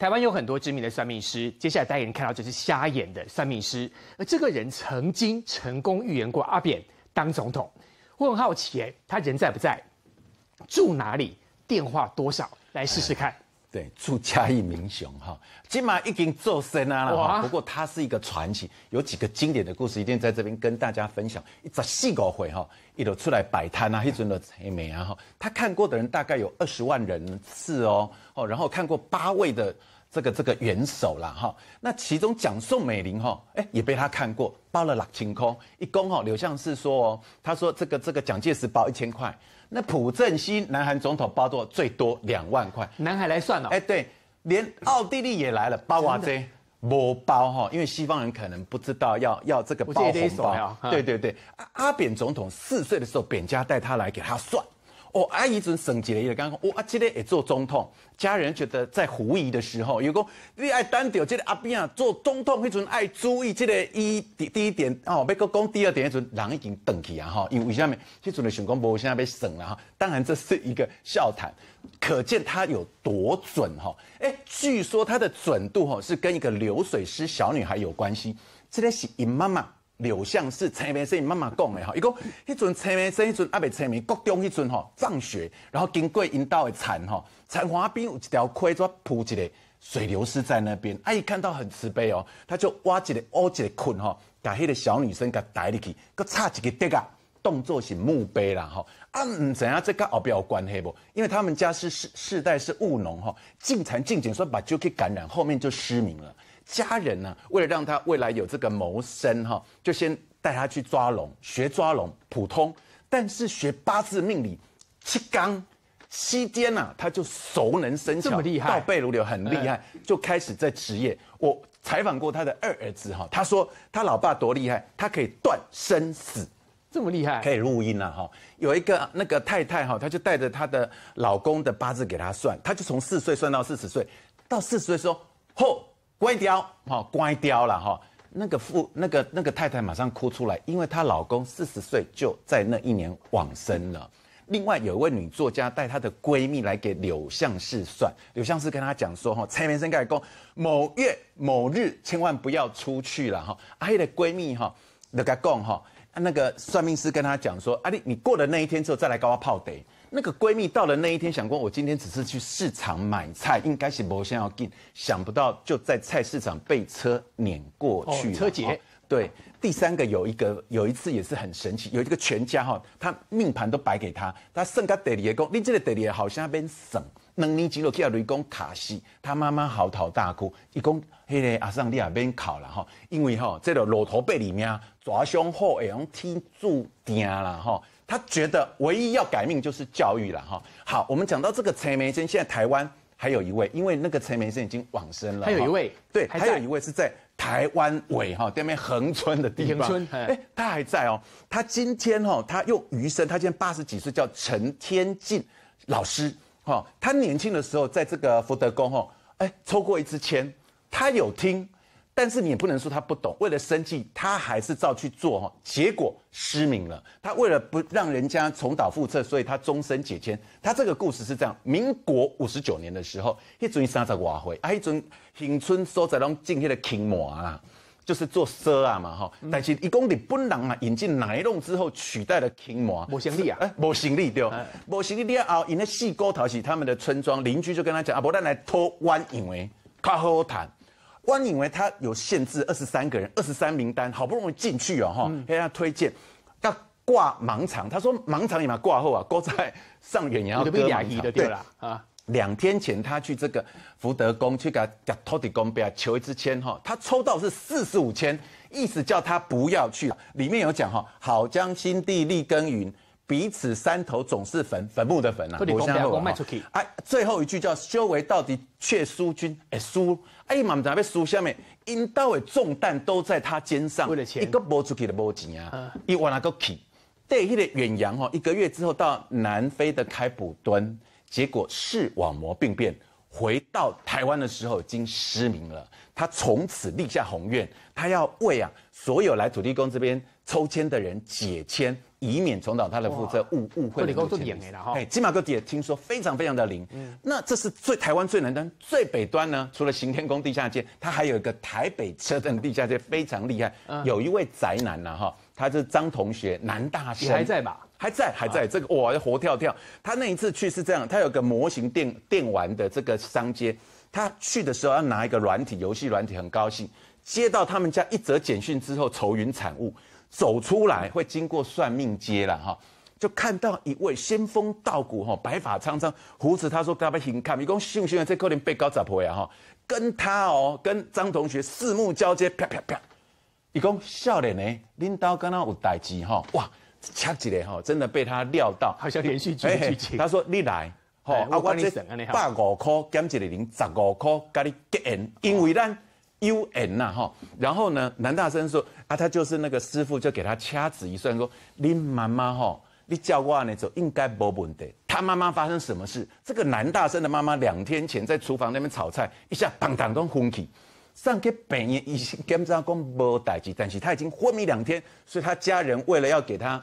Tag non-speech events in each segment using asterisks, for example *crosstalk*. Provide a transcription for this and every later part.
台湾有很多知名的算命师，接下来大家能看到这是瞎眼的算命师，而这个人曾经成功预言过阿扁当总统，我很好奇他人在不在，住哪里，电话多少，来试试看。对，祝嘉义民雄哈，今嘛已经做神啊了哈。不过他是一个传奇，有几个经典的故事，一定在这边跟大家分享。一只细狗会哈，一头出来摆摊啊，一种的黑美啊哈。他看过的人大概有二十万人次哦哦，然后看过八位的这个这个元首啦哈。那其中蒋宋美龄哈，哎也被他看过，包了两千空一公哈。柳相是说哦，他说这个这个蒋介石包一千块。那朴正熙，南韩总统包座最多两万块，南韩来算了。哎，对，连奥地利也来了，包哇这包包哈，因为西方人可能不知道要要这个包红包对对对，阿扁总统四岁的时候，扁家带他来给他算。哦，阿姨，准省级的，刚刚讲，哇，这个也做总统，家人觉得在狐疑的时候，有讲你爱单钓，这个阿扁啊做总统，迄阵爱注意这个一第第一点哦，要阁讲第二点，迄阵人已经登去啊哈，因为下面，迄阵的选公婆现在要省了哈，当然这是一个笑谈，可见他有多准哈，诶，据说他的准度哈是跟一个流水师小女孩有关系，这个是尹妈妈。柳巷是陈明生妈妈讲的哈，伊讲迄阵陈明生，迄阵阿伯蔡明国中迄阵吼放学，然后经过因兜的铲吼，铲滑边有一条溪在铺一个水流失在那边，阿姨看到很慈悲哦，他就挖一个挖一个坑吼，把迄个小女生甲带入去，佮插一个滴个动作是墓碑啦吼。啊毋知影这甲后边有关系无？因为他们家是世世代是务农吼，进厂进所说把酒去感染，后面就失明了。家人呢，为了让他未来有这个谋生哈，就先带他去抓龙，学抓龙，普通，但是学八字命理，七刚，七天呐，他就熟能生巧，这么厉害，倒背如流，很厉害，就开始在职业。我采访过他的二儿子哈，他说他老爸多厉害，他可以断生死，这么厉害，可以录音了哈。有一个那个太太哈，她就带着她的老公的八字给他算，他就从四岁算到四十岁，到四十岁说嚯！」乖雕哈，乖雕了哈。那个父，那个那个太太马上哭出来，因为她老公四十岁就在那一年往生了。另外有一位女作家带她的闺蜜来给柳相士算，柳相士跟她讲说哈，蔡源生盖公，某月某日千万不要出去了哈。阿姨的闺蜜哈，那个讲哈，那个算命师跟她讲说，阿丽，你过了那一天之后再来跟我泡茶。”那个闺蜜到了那一天，想过我今天只是去市场买菜，应该是不想要进，想不到就在菜市场被车碾过去了。车劫。对，第三个有一个有一次也是很神奇，有一个全家哈，他命盘都摆给他，他生个得力工，你这个得力好像变省，两年前就去也雷工卡西，他妈妈嚎啕大哭，伊讲，嘿嘞阿桑你也变考了哈，因为哈，这个骆驼背里面抓胸后哎用天柱钉了哈。他觉得唯一要改命就是教育了哈。好，我们讲到这个陈梅生，现在台湾还有一位，因为那个陈梅生已经往生了。还有一位，对，还有一位是在台湾尾哈对面横村的地方。哎，他还在哦。他今天哈，他用余生，他今在八十几岁，叫陈天进老师哈。他年轻的时候在这个福德宫哈，哎抽过一支签，他有听。但是你也不能说他不懂，为了生计，他还是照去做哈。结果失明了。他为了不让人家重蹈覆辙，所以他终身解签。他这个故事是这样：民国五十九年的时候，一尊三十瓦灰，啊，一尊新村所在龙进去的琴魔啦，就是做奢啊嘛哈。但是，一公里本人啊引进来弄之后，取代了青麻，无行李啊，哎，无行李对，无生理。然后，因那细沟头洗他们的村庄，邻居就跟他讲：啊，不咱来偷弯引喂卡好谈。关以为他有限制，二十三个人，二十三名单，好不容易进去哦哈，给他推荐，要挂盲肠，他说盲肠里面挂后啊，勾在上眼也要割的对了啊，两天前他去这个福德宫去给他给托底宫，他求一支签哈，他抽到是四十五签，意思叫他不要去。里面有讲哈，好将心地立耕耘。彼此山头总是坟，坟墓的坟啊，我讲过嘛。哎，最后一句叫修为到底却输君，哎输，哎妈咪在那输下面，因到的重担都在他肩上，为了钱，一个没出去的没钱啊，一往那个去，对，迄个远洋哦，一个月之后到南非的开普敦，结果视网膜病变，回到台湾的时候已经失明了。他从此立下宏愿，他要为啊所有来土地公这边。抽签的人解签，以免重蹈他的覆辙。误误会了。你工作没了哈？哎，金马哥也听说非常非常的灵。那这是最台湾最南端、最北端呢？除了行天宫地下街，它还有一个台北车站地下街，非常厉害。有一位宅男呐哈，他是张同学，南大生，还在吧？还在，还在。这个哇，活跳跳。他那一次去是这样，他有个模型电电玩的这个商街，他去的时候要拿一个软体游戏软体，很高兴接到他们家一则简讯之后，愁云惨雾。走出来会经过算命街了哈，就看到一位仙风道骨哈，白发苍苍，胡子。他说：“他位请看，一共信不信运，这可能被搞砸破呀哈。”跟他哦，跟张同学四目交接，啪啪啪，一共笑脸呢，领导刚刚有代志哈，哇，掐起来哈，真的被他料到，好像连续剧剧情。他说：“你来哈，我这百五块减一个零，十五块加你结人，因为咱。” U N 呐哈，然后呢，男大生说啊，他就是那个师傅，就给他掐指一算说，你妈妈哈，你叫话那走应该没问题。他妈妈发生什么事？这个男大生的妈妈两天前在厨房那边炒菜，一下当当当昏去。上天本应一干么子都无代志，但是他已经昏迷两天，所以他家人为了要给他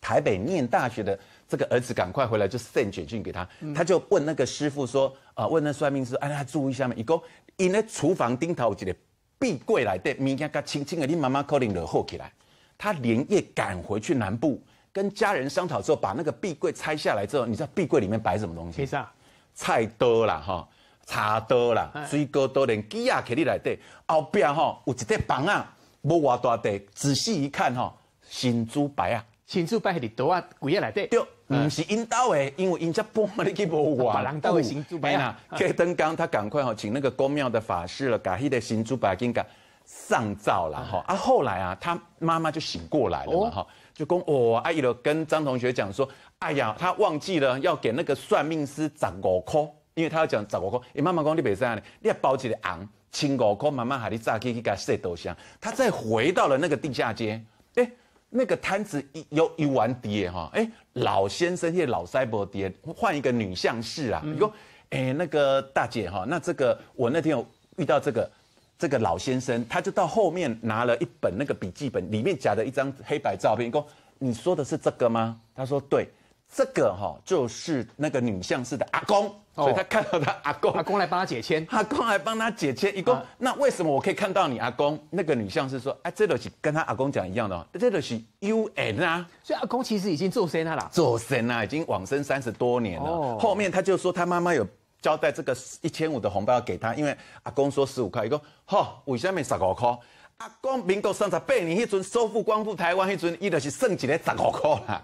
台北念大学的。这个儿子赶快回来，就送简讯给他。他就问那个师傅说：“啊，问那算命师，哎，注意下面，一个，你那厨房顶头，我记得壁柜来的，明天他轻轻的，你妈妈可能惹祸起来。”他连夜赶回去南部，跟家人商讨之后，把那个壁柜拆下来之后，你知道壁柜里面摆什么东西？啥？菜刀啦，哈，茶刀啦，水果刀连鸡也放里来。对，后边哈有一块板啊，无偌大地，仔细一看哈，新珠白啊。亲竹牌迄伫倒啊，鬼也来得，对，唔是因兜诶，因为因只搬咧去无话。把人兜去新珠牌啊！谢 *laughs* 登刚他赶快吼，请那个公庙的法师了，甲迄个新珠牌经噶上灶了吼。啊，后来啊，他妈妈就醒过来了嘛吼，就讲哦，阿姨就跟张同学讲说，哎呀，他忘记了要给那个算命师十五孔，因为他要讲十五孔。诶，妈妈讲你别使安尼，你包起个昂，千五孔，妈妈喊你扎起去甲石头香。他再回到了那个地下街，哎。那个摊子一有一碗碟哈，哎，老先生也老衰不碟，换一个女相士啊，你说，哎，那个大姐哈，那这个我那天有遇到这个，这个老先生，他就到后面拿了一本那个笔记本，里面夹着一张黑白照片，说你说的是这个吗？他说对。这个哈就是那个女相士的阿公，所以他看到他阿公，阿公来帮他解签，阿公来帮他解签，一共。那为什么我可以看到你阿公？那个女相士说，哎，这都是跟他阿公讲一样的哦，这都是 U N 啊。所以阿公其实已经坐神啦做坐神啦，已经往生三十多年了。后面他就说他妈妈有交代这个一千五的红包给他，因为阿公说十五块，一共。好，为什么十五块。阿公民国三十八年迄阵收复光复台湾迄阵，伊就是剩一个十五块啦。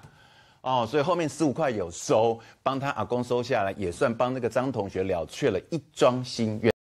哦，所以后面十五块有收，帮他阿公收下来，也算帮那个张同学了却了一桩心愿。